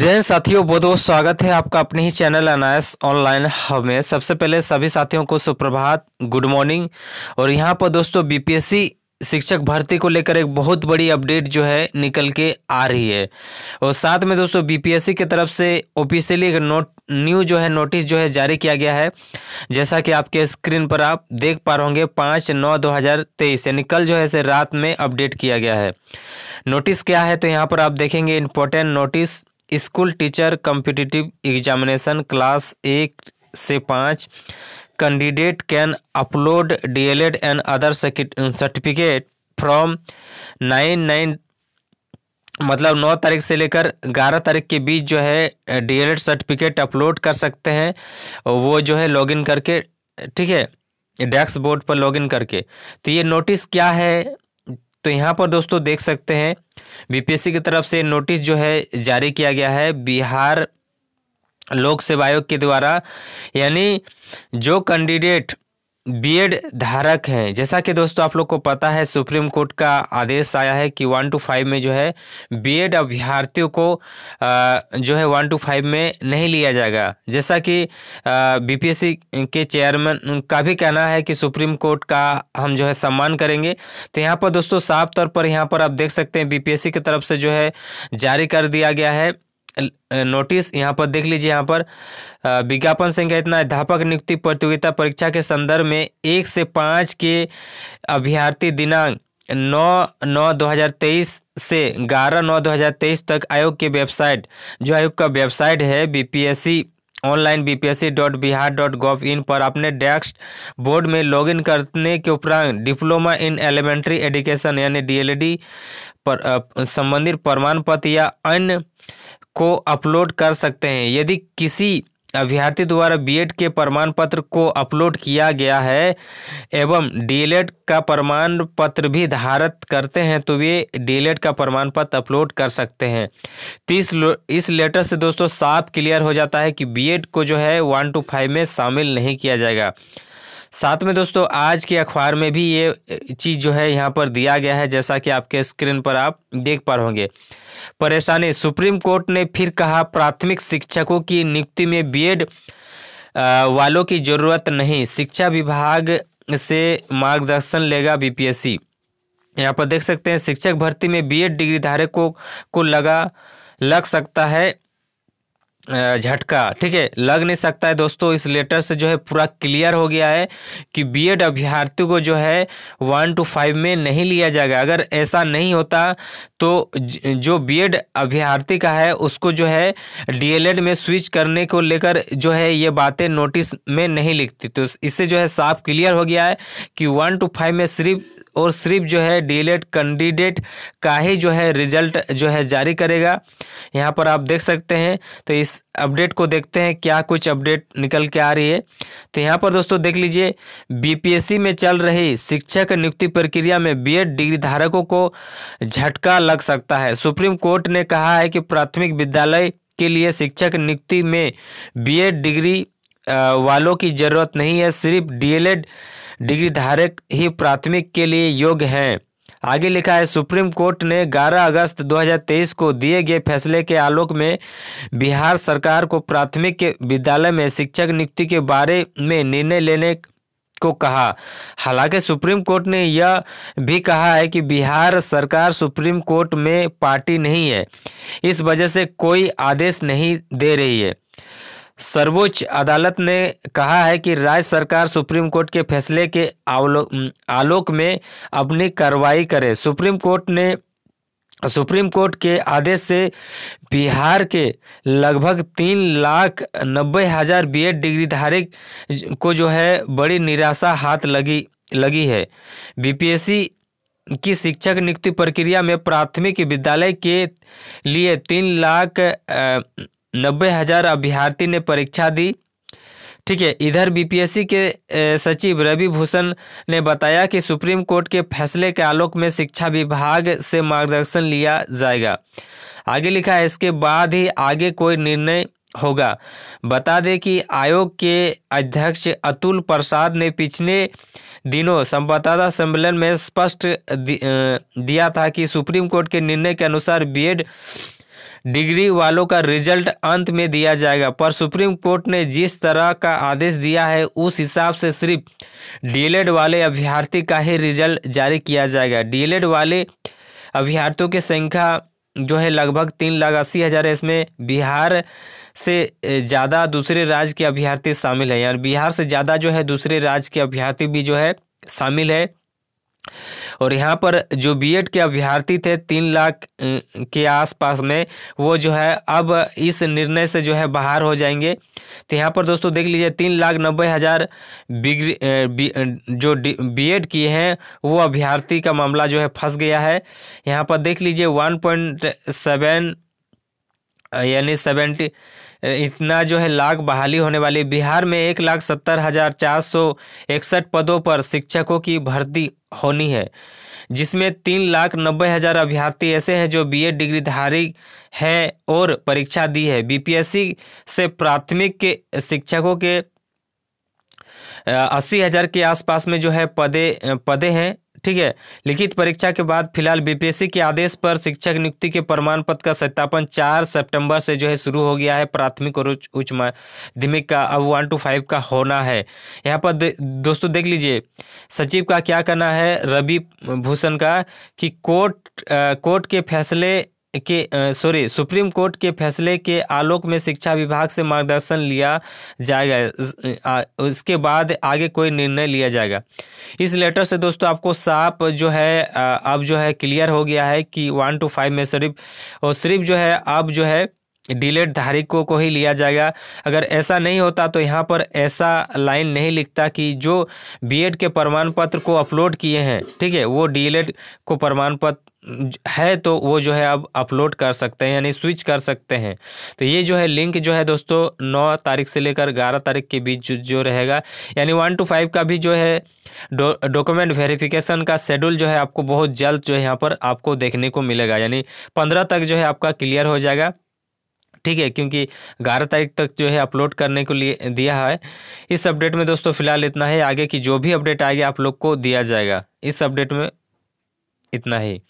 जय साथियों बहुत बहुत स्वागत है आपका अपने ही चैनल अनायस ऑनलाइन हब में सबसे पहले सभी साथियों को सुप्रभात गुड मॉर्निंग और यहाँ पर दोस्तों बीपीएससी शिक्षक भर्ती को लेकर एक बहुत बड़ी अपडेट जो है निकल के आ रही है और साथ में दोस्तों बीपीएससी की तरफ से ऑफिशियली एक नोट न्यू जो है नोटिस जो है जारी किया गया है जैसा कि आपके स्क्रीन पर आप देख पा रहे होंगे पाँच नौ दो हज़ार तेईस यानी कल जो है इसे रात में अपडेट किया गया है नोटिस क्या है तो यहाँ पर आप देखेंगे important notice school teacher competitive examination class एक से पाँच candidate can upload DElEd and other certificate from nine nine मतलब नौ तारीख से लेकर ग्यारह तारीख के बीच जो है डीएलएड सर्टिफिकेट अपलोड कर सकते हैं वो जो है लॉगिन करके ठीक है डैक्स बोर्ड पर लॉगिन करके तो ये नोटिस क्या है तो यहाँ पर दोस्तों देख सकते हैं बीपीएससी की तरफ से नोटिस जो है जारी किया गया है बिहार लोक सेवा आयोग के द्वारा यानी जो कैंडिडेट बीएड धारक हैं जैसा कि दोस्तों आप लोग को पता है सुप्रीम कोर्ट का आदेश आया है कि वन टू फाइव में जो है बीएड अभ्यर्थियों को जो है वन टू फाइव में नहीं लिया जाएगा जैसा कि बीपीएससी के चेयरमैन का भी कहना है कि सुप्रीम कोर्ट का हम जो है सम्मान करेंगे तो यहाँ पर दोस्तों साफ तौर पर यहाँ पर आप देख सकते हैं बी की तरफ से जो है जारी कर दिया गया है नोटिस यहाँ पर देख लीजिए यहाँ पर विज्ञापन संख्या इतना अध्यापक नियुक्ति प्रतियोगिता परीक्षा के संदर्भ में एक से पाँच के अभ्यर्थी दिनांक नौ नौ दो हज़ार तेईस से ग्यारह नौ दो हज़ार तेईस तक आयोग के वेबसाइट जो आयोग का वेबसाइट है BPSC online BPSC dot Bihar dot gov in पर अपने डेस्क बोर्ड में लॉगिन करने के उपरांत डिप्लोमा इन एलिमेंट्री एजुकेशन यानी डीएलएडी e पर संबंधित प्रमाण पत्र या अन्य को अपलोड कर सकते हैं यदि किसी अभ्यर्थी द्वारा बीएड के प्रमाण पत्र को अपलोड किया गया है एवं डीएलएड का प्रमाण पत्र भी धारित करते हैं तो वे डीएलएड का प्रमाण पत्र अपलोड कर सकते हैं तीस इस लेटर से दोस्तों साफ क्लियर हो जाता है कि बीएड को जो है वन टू फाइव में शामिल नहीं किया जाएगा साथ में दोस्तों आज के अखबार में भी ये चीज़ जो है यहाँ पर दिया गया है जैसा कि आपके स्क्रीन पर आप देख पा होंगे परेशानी सुप्रीम कोर्ट ने फिर कहा प्राथमिक शिक्षकों की नियुक्ति में बीएड वालों की जरूरत नहीं शिक्षा विभाग से मार्गदर्शन लेगा बीपीएससी यहाँ पर देख सकते हैं शिक्षक भर्ती में बीएड डिग्री धारकों को को लगा लग सकता है झटका ठीक है लग नहीं सकता है दोस्तों इस लेटर से जो है पूरा क्लियर हो गया है कि बीएड अभ्यर्थी को जो है वन टू फाइव में नहीं लिया जाएगा अगर ऐसा नहीं होता तो जो बीएड अभ्यर्थी का है उसको जो है डीएलएड में स्विच करने को लेकर जो है ये बातें नोटिस में नहीं लिखती तो इससे जो है साफ क्लियर हो गया है कि वन टू फाइव में सिर्फ और सिर्फ जो है डीएलएड कैंडिडेट का ही जो है रिजल्ट जो है जारी करेगा यहाँ पर आप देख सकते हैं तो इस अपडेट को देखते हैं क्या कुछ अपडेट निकल के आ रही है तो यहाँ पर दोस्तों देख लीजिए बीपीएससी में चल रही शिक्षक नियुक्ति प्रक्रिया में बीएड डिग्री धारकों को झटका लग सकता है सुप्रीम कोर्ट ने कहा है कि प्राथमिक विद्यालय के लिए शिक्षक नियुक्ति में बी डिग्री वालों की ज़रूरत नहीं है सिर्फ डीएलएड डिग्री धारक ही प्राथमिक के लिए योग्य हैं आगे लिखा है सुप्रीम कोर्ट ने 11 अगस्त 2023 को दिए गए फैसले के आलोक में बिहार सरकार को प्राथमिक विद्यालय में शिक्षक नियुक्ति के बारे में निर्णय लेने को कहा हालांकि सुप्रीम कोर्ट ने यह भी कहा है कि बिहार सरकार सुप्रीम कोर्ट में पार्टी नहीं है इस वजह से कोई आदेश नहीं दे रही है सर्वोच्च अदालत ने कहा है कि राज्य सरकार सुप्रीम कोर्ट के फैसले के आलोक में अपनी कार्रवाई करे सुप्रीम कोर्ट ने सुप्रीम कोर्ट के आदेश से बिहार के लगभग तीन लाख नब्बे हज़ार बी डिग्री धारक को जो है बड़ी निराशा हाथ लगी लगी है बीपीएससी की शिक्षक नियुक्ति प्रक्रिया में प्राथमिक विद्यालय के लिए तीन लाख नब्बे हजार अभ्यर्थी ने परीक्षा दी ठीक है इधर बीपीएससी के सचिव रवि भूषण ने बताया कि सुप्रीम कोर्ट के फैसले के आलोक में शिक्षा विभाग से मार्गदर्शन लिया जाएगा आगे लिखा है इसके बाद ही आगे कोई निर्णय होगा बता दें कि आयोग के अध्यक्ष अतुल प्रसाद ने पिछले दिनों संवाददाता सम्मेलन में स्पष्ट दिया था कि सुप्रीम कोर्ट के निर्णय के अनुसार बीएड डिग्री वालों का रिजल्ट अंत में दिया जाएगा पर सुप्रीम कोर्ट ने जिस तरह का आदेश दिया है उस हिसाब से सिर्फ डीएलएड वाले अभ्यर्थी का ही रिजल्ट जारी किया जाएगा डीएलएड वाले अभ्यर्थियों की संख्या जो है लगभग तीन लाख अस्सी हज़ार है इसमें बिहार से ज़्यादा दूसरे राज्य के अभ्यर्थी शामिल हैं यानी बिहार से ज़्यादा जो है दूसरे राज्य के अभ्यर्थी भी जो है शामिल है और यहाँ पर जो बीएड के अभ्यर्थी थे तीन लाख के आसपास में वो जो है अब इस निर्णय से जो है बाहर हो जाएंगे तो यहाँ पर दोस्तों देख लीजिए तीन लाख नब्बे हज़ार बिग्री बी, जो बीएड किए हैं वो अभ्यर्थी का मामला जो है फंस गया है यहाँ पर देख लीजिए वन पॉइंट सेवन यानी सेवेंटी इतना जो है लाख बहाली होने वाली बिहार में एक लाख सत्तर हज़ार चार सौ इकसठ पदों पर शिक्षकों की भर्ती होनी है जिसमें तीन लाख नब्बे हज़ार अभ्यर्थी ऐसे हैं जो बीए डिग्रीधारी है और परीक्षा दी है बीपीएससी से प्राथमिक के शिक्षकों के अस्सी हज़ार के आसपास में जो है पदे पदे हैं ठीक है लिखित परीक्षा के बाद फिलहाल बीपीएससी के आदेश पर शिक्षक नियुक्ति के प्रमाण पत्र का सत्यापन चार सितंबर से जो है शुरू हो गया है प्राथमिक और उच्च माध्यमिक का अब वन टू फाइव का होना है यहाँ पर दोस्तों देख लीजिए सचिव का क्या कहना है रवि भूषण का कि कोर्ट कोर्ट के फैसले के सॉरी सुप्रीम कोर्ट के फैसले के आलोक में शिक्षा विभाग से मार्गदर्शन लिया जाएगा उसके बाद आगे कोई निर्णय लिया जाएगा इस लेटर से दोस्तों आपको साफ जो है अब जो है क्लियर हो गया है कि वन टू फाइव में सिर्फ और सिर्फ जो है अब जो है डिलेट धारिकों को ही लिया जाएगा अगर ऐसा नहीं होता तो यहाँ पर ऐसा लाइन नहीं लिखता कि जो बीएड के प्रमाण पत्र को अपलोड किए हैं ठीक है वो डिलेट को प्रमाण पत्र है तो वो जो है अब अपलोड कर सकते हैं यानी स्विच कर सकते हैं तो ये जो है लिंक जो है दोस्तों नौ तारीख से लेकर ग्यारह तारीख के बीच जो रहेगा यानी वन टू फाइव का भी जो है डॉक्यूमेंट वेरिफिकेशन का शेड्यूल जो है आपको बहुत जल्द जो है यहाँ पर आपको देखने को मिलेगा यानी पंद्रह तक जो है आपका क्लियर हो जाएगा ठीक है क्योंकि ग्यारह तारीख तक जो है अपलोड करने को लिए दिया है इस अपडेट में दोस्तों फिलहाल इतना है आगे की जो भी अपडेट आएगी आप लोग को दिया जाएगा इस अपडेट में इतना ही